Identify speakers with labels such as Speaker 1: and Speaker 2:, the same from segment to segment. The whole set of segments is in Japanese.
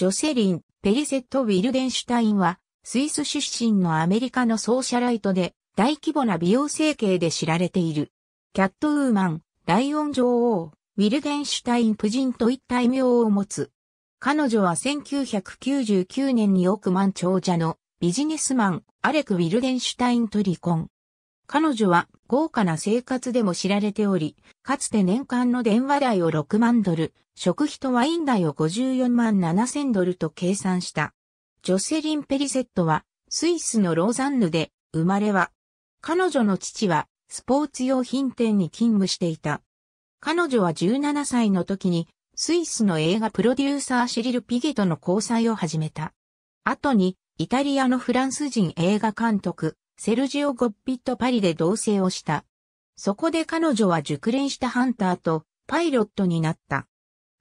Speaker 1: ジョセリン・ペリセット・ウィルデンシュタインは、スイス出身のアメリカのソーシャライトで、大規模な美容整形で知られている。キャットウーマン、ライオン女王、ウィルデンシュタイン・プジンといった異名を持つ。彼女は1999年に億万長者のビジネスマン、アレク・ウィルデンシュタインと離婚。彼女は豪華な生活でも知られており、かつて年間の電話代を6万ドル、食費とワイン代を54万7千ドルと計算した。ジョセリン・ペリセットはスイスのローザンヌで生まれは、彼女の父はスポーツ用品店に勤務していた。彼女は17歳の時にスイスの映画プロデューサーシリル・ピゲとの交際を始めた。後にイタリアのフランス人映画監督セルジオ・ゴッピット・パリで同棲をした。そこで彼女は熟練したハンターとパイロットになった。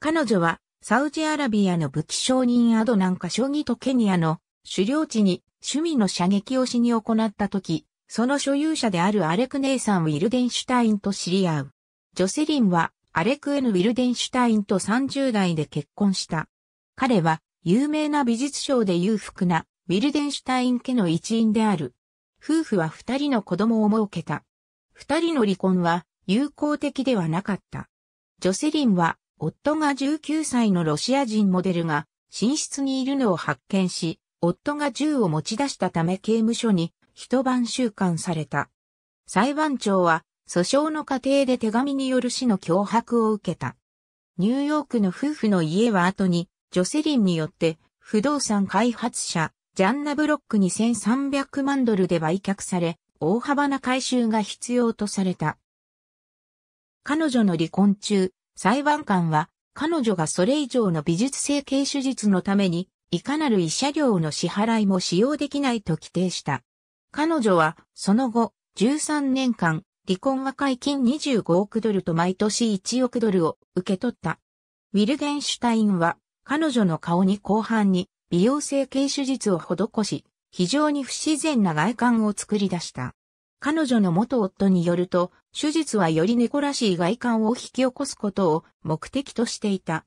Speaker 1: 彼女はサウジアラビアの武器商人アドナンカ将棋とケニアの狩猟地に趣味の射撃をしに行った時、その所有者であるアレク姉さんウィルデンシュタインと知り合う。ジョセリンはアレク・エヌ・ウィルデンシュタインと30代で結婚した。彼は有名な美術賞で裕福なウィルデンシュタイン家の一員である夫婦は二人の子供を設けた。二人の離婚は友好的ではなかった。ジョセリンは夫が19歳のロシア人モデルが寝室にいるのを発見し、夫が銃を持ち出したため刑務所に一晩収監された。裁判長は訴訟の過程で手紙による死の脅迫を受けた。ニューヨークの夫婦の家は後に、ジョセリンによって不動産開発者、ジャンナブロック2 3 0 0万ドルで売却され、大幅な回収が必要とされた。彼女の離婚中、裁判官は、彼女がそれ以上の美術整形手術のために、いかなる慰謝料の支払いも使用できないと規定した。彼女は、その後、13年間、離婚和解金25億ドルと毎年1億ドルを受け取った。ウィルゲンシュタインは、彼女の顔に後半に美容整形手術を施し、非常に不自然な外観を作り出した。彼女の元夫によると、手術はより猫らしい外観を引き起こすことを目的としていた。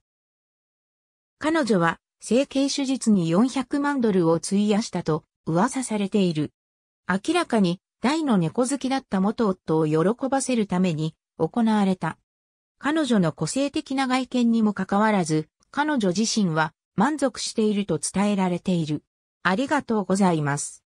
Speaker 1: 彼女は、整形手術に400万ドルを費やしたと噂されている。明らかに大の猫好きだった元夫を喜ばせるために行われた。彼女の個性的な外見にもかかわらず、彼女自身は満足していると伝えられている。ありがとうございます。